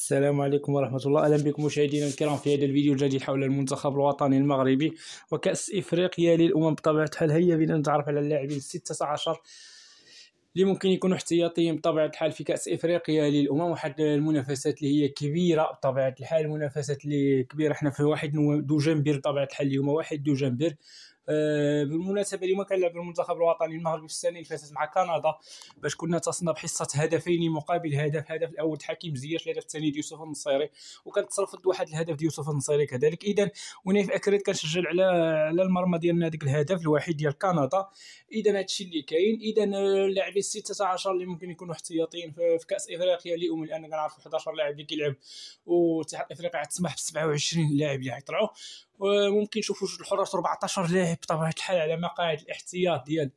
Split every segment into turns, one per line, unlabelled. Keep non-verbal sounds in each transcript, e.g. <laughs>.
السلام عليكم ورحمة الله أهلا بكم مشاهدينا الكرام في هذا الفيديو الجديد حول المنتخب الوطني المغربي وكأس إفريقيا للأمم بطبيعة الحال هيا بنا نتعرف على اللاعبين الستة عشر اللي ممكن يكونوا احتياطيين بطبيعة الحال في كأس إفريقيا للأمم واحد المنافسات اللي هي كبيرة بطبيعة الحال المنافسات اللي كبيرة احنا في واحد دجنبير بطبيعة الحال اليوم واحد دجنبير آه، بالمناسبه اليوم كنلعب المنتخب الوطني المغربي في السنه اللي فاتت مع كندا باش كنا تصلنا بحصه هدفين مقابل هدف هدف الاول حكيم زياش الهدف الثاني ديوسف النصيري وكنتصرفد واحد الهدف ديوسف النصيري كذلك اذا ونايف اكريت كنسجل على على المرمى ديالنا هذاك الهدف الوحيد ديال كندا اذا هادشي اللي كاين اذا اللاعبين الستة اللي ممكن يكونوا احتياطيين في كاس افريقيا اليوم لان كنعرفوا 11 لاعب اللي كيلعب واتحاد افريقيا تسمح ب 27 لاعب اللي غيطلعوا وممكن نشوفوا جوج الحراس 14 لاعب بطبيعه الحال على مقاعد الاحتياط ديال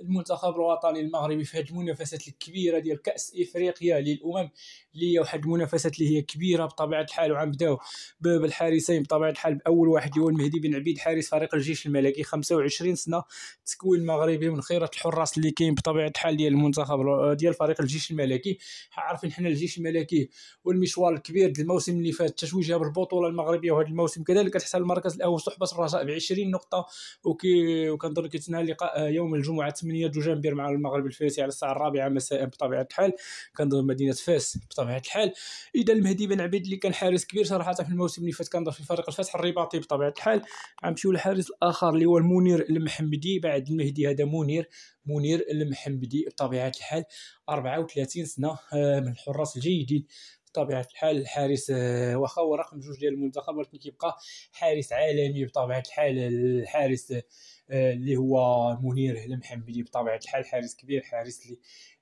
المنتخب الوطني المغربي في هذه المنافسات الكبيره ديال كاس افريقيا للامم اللي هي واحد المنافسات اللي هي كبيره بطبيعه الحال وعنبداو بالحارسين بطبيعه الحال باول واحد هو المهدي بن عبيد حارس فريق الجيش الملكي 25 سنه تكوين مغربي من خيره الحراس اللي كاين بطبيعه الحال ديال المنتخب ديال فريق الجيش الملكي عارفين حنا الجيش الملكي والمشوار الكبير ديال الموسم اللي فات تشويجها بالبطوله المغربيه وهذا الموسم كذلك كتحصل المركز الاول صحبه الرجاء ب 20 نقطه وكي وكنظن كيتنهى اللقاء يوم الجمعه 8 دجنبير مع المغرب الفارسي على الساعه الرابعه مساء بطبيعه الحال كنضم مدينه فاس بطبيعه الحال اذا المهدي بن عبيد اللي كان حارس كبير صراحه في الموسم اللي فات كنضم في فريق الفتح الرباطي بطبيعه الحال غنمشيو للحارس الاخر اللي هو المنير المحمدي بعد المهدي هذا منير منير المحمدي بطبيعه الحال 34 سنه آه، من الحراس الجيدين بطبيعه الحال الحارس آه، واخا هو رقم جوج ديال المنتخب ولكن كيبقى حارس عالمي بطبيعه الحال الحارس آه، اللي هو منير المحمدي بطبيعه الحال حارس كبير حارس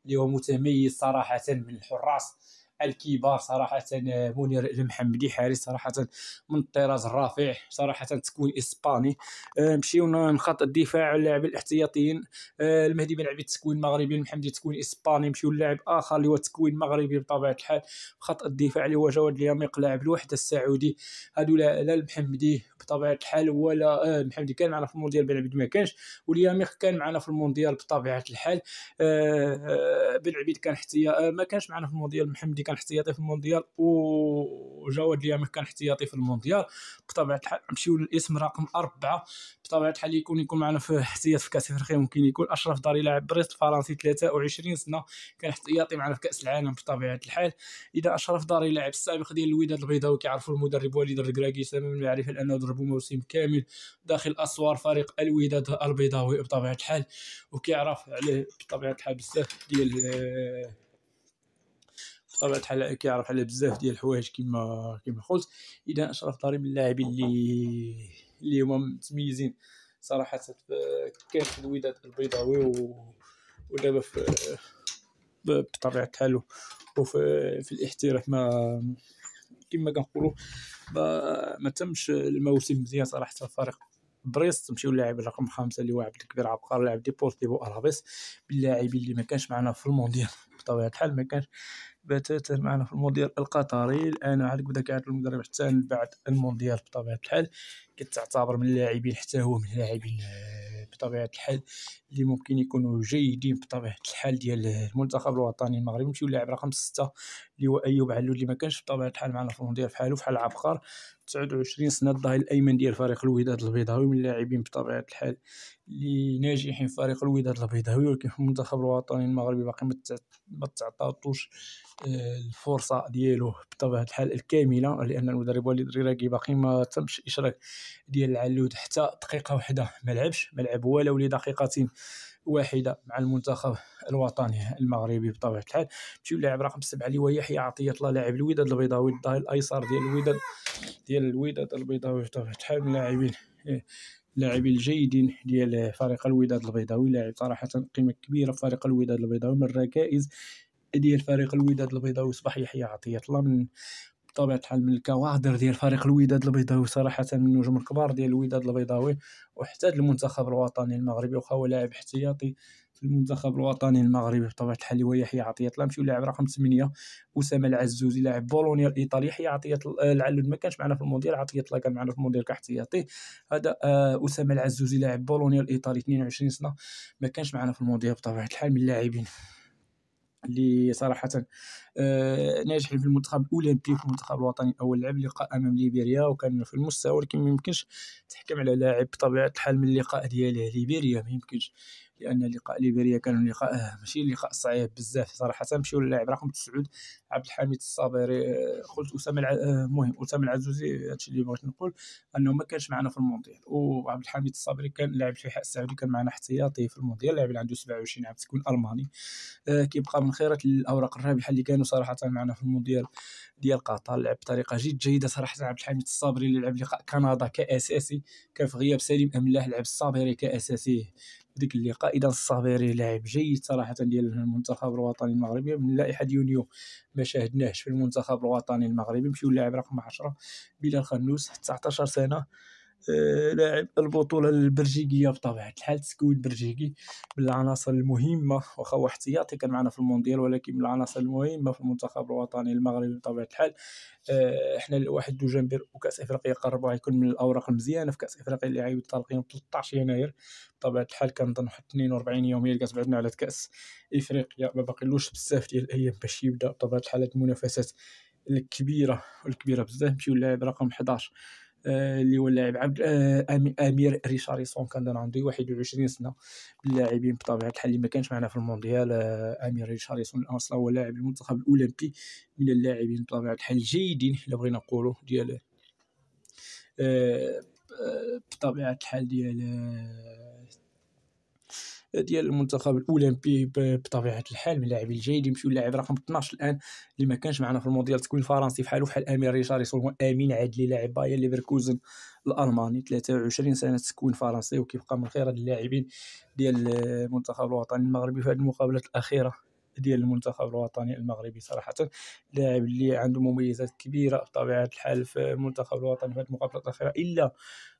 اللي هو متميز صراحه من الحراس الكبار صراحه آه، منير المحمدي حارس صراحه من الطراز الرفيع صراحه تكوين اسباني آه، نمشيو لخط الدفاع اللاعب الاحتياطيين آه، المهدي بن عبيد تكون مغربي المحمدي تكوين اسباني نمشيو لاعب اخر اللي هو تكوين مغربي بطبيعه الحال خط الدفاع اللي هو جواد اليميق لاعب الوحده السعودي هادو لا المحمدي بطبيعه الحال ولا المحمدي كان معنا في المونديال بن عبيد ما كانش واليميق كان معنا في المونديال بطبيعه الحال بن عبيد كان احتياط ما كانش معنا في المونديال المحمدي كان احتياطي في المونديال وجواد ليام كان احتياطي في المونديال بطبيعه الحال نمشيو للاسم رقم اربعه بطبيعه الحال يكون يكون معنا في احتياط في كاس افريقيا ممكن يكون اشرف داري لاعب بريست الفرنسي 23 سنه كان احتياطي معنا في كاس العالم بطبيعه الحال اذا اشرف داري لاعب السابق ديال الوداد البيضاوي كيعرفوا المدرب وليد الركراكي تماما المعرفه لانه ضربوا موسم كامل داخل اسوار فريق الوداد البيضاوي بطبيعه الحال وكيعرف عليه بطبيعه الحال بزاف ديال آه، بطبيعه الحال كيعرف على بزاف ديال الحوايج كما كما قلت اذا اشرف طاري من اللاعبين اللي اللي هما متميزين صراحه كان في الوداد البيضاوي و... ودابا في بطبيعه الحال وفي في الاحتراف ما كما كنقولوا ما, ما تمش الموسم مزيان صراحه الفريق بريست مشيو للاعب رقم خمسه اللي هو عبد الكبير عبقر لاعب ديبورتيفو ارابيس باللاعبين اللي ما كانش معنا في المونديال <laughs> بطبيعه الحال ما كانش بتاتا معنا في المونديال القطري الان على بدا كاع المدرب حتى بعد المونديال بطبيعه الحال كتعتبر من اللاعبين حتى هو من اللاعبين آه، بطبيعه الحال اللي ممكن يكونوا جيدين بطبيعه الحال ديال المنتخب الوطني المغربي مشيو لاعب رقم ستة اللي هو ايوب علو اللي ما كانش بطبيعه الحال معنا في المونديال بحالو بحال عبقر 29 سنه الظهير الايمن ديال فريق الوداد البيضاوي من اللاعبين بطبيعه الحال لناجحين فريق الوداد البيضاوي ولكن في المنتخب الوطني المغربي باقي ما تعطاتوش آه، الفرصه ديالو بطبيعه الحال الكامله لان المدرب وليد الريراكي باقي ما تمش اشراك ديال العلود حتى دقيقه واحده ما لعبش ما لعب ولو لدقيقه واحده مع المنتخب الوطني المغربي بطبيعه الحال مشيو اللاعب رقم سبعه اللي هو يحيى عطيه الله لاعب الوداد البيضاوي الظهير الايسر ديال الوداد ديال الوداد البيضاوي بطبيعه الحال من اللاعبين آه، لاعبين جيدين ديال فريق الوداد البيضاوي لاعب صراحه قيمه كبيره في فريق الوداد البيضاوي من الركائز ديال فريق الوداد البيضاوي صباح يحيى عطيه الله من بطبيعه الحال من الكوادر ديال فريق الوداد البيضاوي صراحه من النجوم الكبار ديال الوداد البيضاوي وحتى المنتخب الوطني المغربي وخا هو لاعب احتياطي في المنتخب الوطني المغربي بطبيعه الحال هو يحيى عطيه مشي لاعب رقم 8 اسامه العزوزي لاعب بولونيا الايطالي يحيى عطيه العلود آه، ما كانش معنا في المونديال عطيه طلا كان معنا في المونديال كاحتياطي هذا آه، اسامه العزوزي لاعب بولونيا الايطالي 22 سنه ما كانش معنا في المونديال بطبيعه الحال من اللاعبين اللي صراحه آه ناجحين في المنتخب الاولمبي في المنتخب الوطني أول لعب لقاء امام ليبيريا وكان في المستوى ولكن ما يمكنش تحكم على لاعب بطبيعه الحال من اللقاء دياله ليبيريا ما يمكنش لان لقاء ليبيريا كان لقاء آه، ماشي لقاء صعيب بزاف صراحه مشيو للاعب رقم 9 عبد الحميد الصابري آه، قلت اسامه المهم آه، اسامه العزوزي هادشي اللي بغيت نقول انه ما كانش معنا في المونديال وعبد الحميد الصابري كان لاعب الفحاء السعودي كان معنا احتياطي في المونديال لاعب اللي عنده 27 عام تكون الماني كيبقى من خيرة الاوراق الرابحه اللي كانوا صراحه معنا في المونديال ديال قطر لعب بطريقه جد جيده صراحه عبد الحميد الصابري اللي لعب لقاء كندا كاساسي كان في غياب سليم املاه لعب الصابري كاساسي ديك اللقاء اذا الصافيري لاعب جيد صراحه ديال المنتخب الوطني المغربي من لائحه يونيو ما شاهدناهش في المنتخب الوطني المغربي مشيو لاعب رقم 10 بلال خنوس 19 سنه آه، لاعب البطوله البلجيكيه بطبيعه الحال تسكويت البلجيكي من العناصر المهمه واخا هو احتياطي كان معنا في المونديال ولكن من العناصر المهمه في المنتخب الوطني المغربي بطبيعه الحال آه، احنا واحد دجنبير وكاس افريقيا قربوا يكون من الاوراق المزيانه في كاس افريقيا اللي عايد طالق يوم 13 يناير بطبيعه الحال كنظن واحد 42 يوم هي اللي كتبعدنا على كاس افريقيا ما باقيلوش بزاف ديال الايام باش يبدا بطبيعه الحال المنافسات الكبيره والكبيره بزاف مشيو للاعب رقم 11 آه، اللي هو اللاعب عبد آه، امير ريشاريسون كان دار عنده 21 سنه من اللاعبين بطبيعه الحال اللي ما كانش معنا في المونديال آه، امير ريشاريسون اصلا هو لاعب المنتخب الاولمبي من اللاعبين بطبيعه الحال الجيدين الا بغينا نقولوا ديال بطبيعه الحال ديال ديال المنتخب الاولمبي بطبيعه الحال من اللاعبين الجيد يمشيو اللاعب رقم 12 الان اللي ما كانش معنا في المونديال التكوين الفرنسي بحاله بحال امير ريشارلسون امين عدلي لاعب بايرن ليفركوزن الالماني 23 سنه تكوين فرنسي وكيبقى من خير اللاعبين ديال المنتخب الوطني المغربي في هذه المقابلات الاخيره ديال المنتخب الوطني المغربي صراحه لاعب اللي عنده مميزات كبيره بطبيعه الحال في المنتخب الوطني في هذه المقابلات الاخيره الا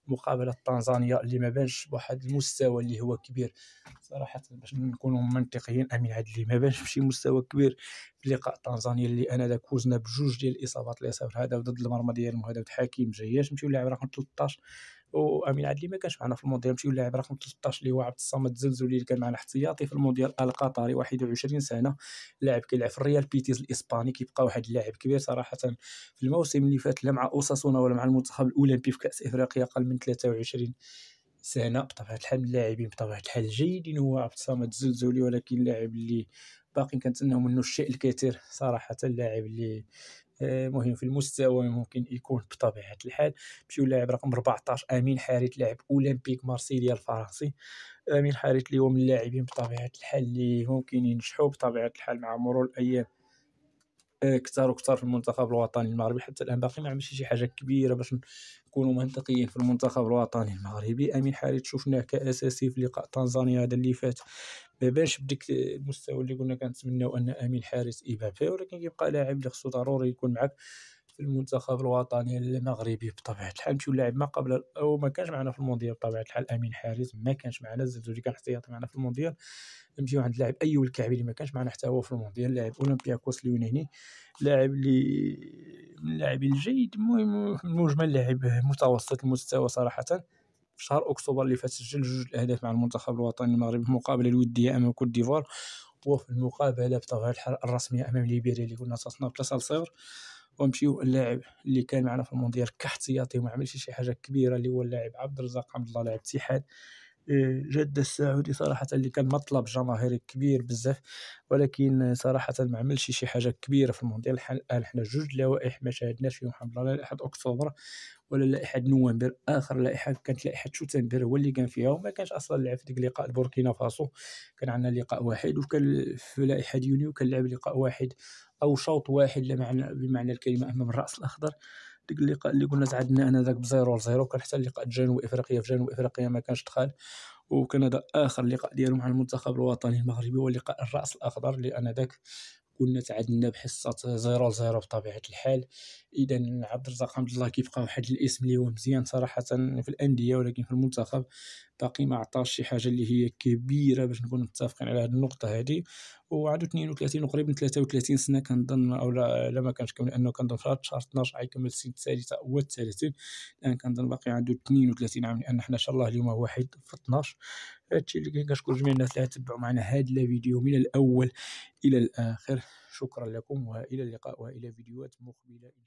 مقابلة تنزانيا اللي ما بانش بواحد المستوى اللي هو كبير صراحه باش نكونوا منطقيين امين عدلي ما بانش بشي مستوى كبير في لقاء تنزانيا اللي انا ذاك فوزنا بجوج ديال الاصابات اللي صافر هذا ضد المرمى ديالهم هذا وتحكيم جياش نمشيو لعب رقم 13 وامين عدلي ما كانش معنا في المونديال مشي لاعب رقم 13 اللي هو عبد الصمد الزلزولي اللي كان معنا احتياطي في المونديال القطري 21 سنه لاعب كيلعب في الريال بيتيز الاسباني كيبقى واحد اللاعب كبير صراحه في الموسم اللي فات لا مع اوساسونا ولا مع المنتخب الاولمبي في كاس افريقيا اقل من 23 سنه بطبيعه الحال اللاعبين بطبيعه الحال جيدين هو عبد الصمد الزلزولي ولكن لاعب اللي باقي كنتسناو منه الشيء الكثير صراحه اللاعب اللي آه، مهم في المستوى ممكن يكون بطبيعه الحال مشيو لاعب رقم 14 امين حارث لاعب اولمبيك مارسيليا الفرنسي امين حارث اللي هو من اللاعبين بطبيعه الحال اللي ممكن ينجحوا بطبيعه الحال مع مرور الايام كثار وكثار في المنتخب الوطني المغربي حتى الان باقي ما عملش شي حاجه كبيره باش نكونوا منطقيين في المنتخب الوطني المغربي امين حارث شفناه كاساسي في لقاء تنزانيا هذا اللي فات ما بانش بديك المستوى اللي كنا كنتمناو ان امين حارث يبان فيه ولكن كيبقى لاعب اللي خصو ضروري يكون معك في المنتخب الوطني المغربي بطبيعه الحال مشيو لاعب ما قبل او ما كانش معنا في المونديال بطبيعه الحال امين حارس ما كانش معنا الزلزولي كان احتياطي معنا في المونديال نمشيو عند لاعب ايوب الكعبي اللي ما كانش معنا حتى هو في المونديال لاعب اولمبياكوس اليوناني لاعب اللي من اللاعبين الجيد المهم المجمل لاعب متوسط المستوى صراحه في شهر اكتوبر اللي فات سجل جوج الاهداف مع المنتخب الوطني المغربي في المقابله الوديه امام كوت ديفوار وفي المقابله بطبيعه الحال الرسميه امام ليبيريا اللي كنا تصنف 3 0 ونمشيو اللاعب اللي كان معنا في المونديال كاحتياطي وما عملش شي حاجه كبيره اللي هو اللاعب عبد الرزاق حمد الله لاعب اتحاد آه، جد السعودي صراحة اللي كان مطلب جماهيري كبير بزاف ولكن صراحة ما عملش شي حاجة كبيرة في المونديال الآن آه، حنا جوج لوائح ما شاهدناش فيهم الحمد لله لائحة أكتوبر ولا لائحة نوفمبر آخر لائحة كانت لائحة شوتنبر هو اللي كان فيها وما كانش أصلا لعب في ديك لقاء البوركينا فاسو كان عندنا لقاء واحد وكان في لائحة يونيو كان لعب لقاء واحد او شوط واحد بمعنى بمعنى الكلمه امام الراس الاخضر ديك اللقاء اللي قلنا تعادلنا انا ذاك بزيرو لزيرو كان حتى لقاء جنوب افريقيا في جنوب افريقيا ما كانش دخل وكان هذا اخر لقاء ديالو مع المنتخب الوطني المغربي هو لقاء الراس الاخضر لان ذاك كنا تعادلنا بحصه زيرو لزيرو بطبيعه الحال اذا عبد الرزاق حمد الله كيبقى واحد الاسم اللي هو مزيان صراحه في الانديه ولكن في المنتخب باقي ما عطاش شي حاجه اللي هي كبيره باش نكون متفقين على هذه النقطه هذه وعادو 32 وقريب من 33 سنه كنظن او لا, لا ما كانش كامل لانه كنظن في شهر الشهر 12 غيكمل السن الثالثه او الثالثة الان كنظن باقي عنده 32 عام لان حنا ان شاء الله اليوم هو واحد في 12 هادشي اللي كاين كنشكر جميع الناس اللي تبعوا معنا هاد فيديو من الاول الى الاخر شكرا لكم والى اللقاء والى فيديوهات مقبله